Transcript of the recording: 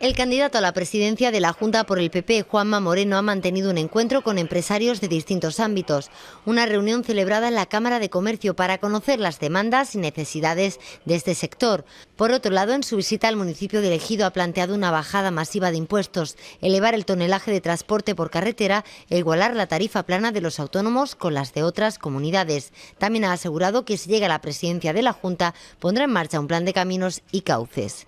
El candidato a la presidencia de la Junta por el PP, Juanma Moreno, ha mantenido un encuentro con empresarios de distintos ámbitos, una reunión celebrada en la Cámara de Comercio para conocer las demandas y necesidades de este sector. Por otro lado, en su visita al municipio de Elegido ha planteado una bajada masiva de impuestos, elevar el tonelaje de transporte por carretera e igualar la tarifa plana de los autónomos con las de otras comunidades. También ha asegurado que si llega a la presidencia de la Junta pondrá en marcha un plan de caminos y cauces.